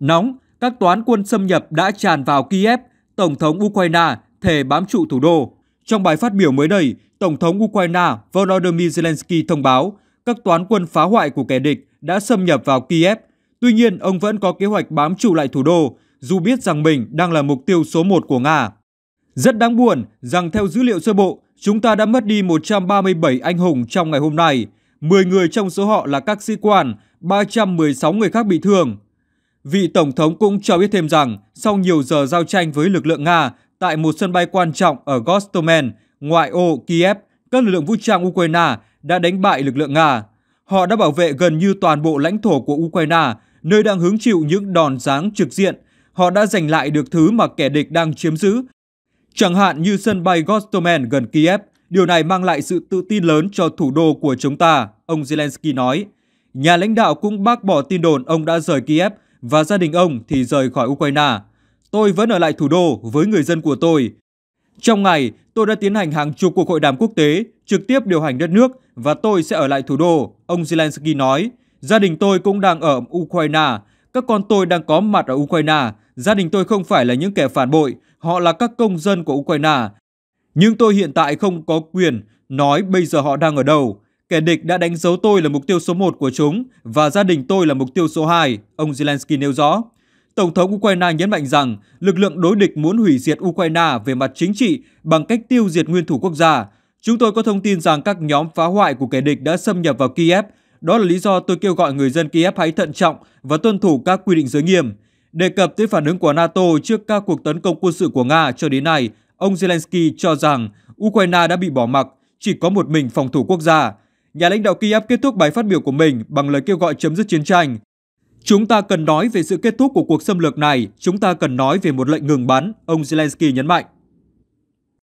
Nóng, các toán quân xâm nhập đã tràn vào Kiev, Tổng thống Ukraine thề bám trụ thủ đô. Trong bài phát biểu mới đây, Tổng thống Ukraine Volodymyr Zelensky thông báo các toán quân phá hoại của kẻ địch đã xâm nhập vào Kiev. Tuy nhiên, ông vẫn có kế hoạch bám trụ lại thủ đô, dù biết rằng mình đang là mục tiêu số một của Nga. Rất đáng buồn rằng theo dữ liệu sơ bộ, chúng ta đã mất đi 137 anh hùng trong ngày hôm nay. 10 người trong số họ là các sĩ quan, 316 người khác bị thương. Vị Tổng thống cũng cho biết thêm rằng, sau nhiều giờ giao tranh với lực lượng Nga tại một sân bay quan trọng ở Gostomel, ngoại ô Kiev, các lực lượng vũ trang Ukraine đã đánh bại lực lượng Nga. Họ đã bảo vệ gần như toàn bộ lãnh thổ của Ukraine, nơi đang hứng chịu những đòn giáng trực diện. Họ đã giành lại được thứ mà kẻ địch đang chiếm giữ. Chẳng hạn như sân bay Gostomel gần Kiev, điều này mang lại sự tự tin lớn cho thủ đô của chúng ta, ông Zelensky nói. Nhà lãnh đạo cũng bác bỏ tin đồn ông đã rời Kiev – và gia đình ông thì rời khỏi Ukraine. Tôi vẫn ở lại thủ đô với người dân của tôi. Trong ngày, tôi đã tiến hành hàng chục cuộc hội đàm quốc tế, trực tiếp điều hành đất nước và tôi sẽ ở lại thủ đô, ông Zelensky nói. Gia đình tôi cũng đang ở Ukraine, các con tôi đang có mặt ở Ukraine, gia đình tôi không phải là những kẻ phản bội, họ là các công dân của Ukraine. Nhưng tôi hiện tại không có quyền nói bây giờ họ đang ở đâu. Kẻ địch đã đánh dấu tôi là mục tiêu số 1 của chúng và gia đình tôi là mục tiêu số 2, ông Zelensky nêu rõ. Tổng thống Ukraine nhấn mạnh rằng lực lượng đối địch muốn hủy diệt Ukraine về mặt chính trị bằng cách tiêu diệt nguyên thủ quốc gia. Chúng tôi có thông tin rằng các nhóm phá hoại của kẻ địch đã xâm nhập vào Kiev. Đó là lý do tôi kêu gọi người dân Kiev hãy thận trọng và tuân thủ các quy định giới nghiêm. Đề cập tới phản ứng của NATO trước các cuộc tấn công quân sự của Nga cho đến nay, ông Zelensky cho rằng Ukraine đã bị bỏ mặc, chỉ có một mình phòng thủ quốc gia nhà lãnh đạo Kiev kết thúc bài phát biểu của mình bằng lời kêu gọi chấm dứt chiến tranh. Chúng ta cần nói về sự kết thúc của cuộc xâm lược này, chúng ta cần nói về một lệnh ngừng bắn, ông Zelensky nhấn mạnh.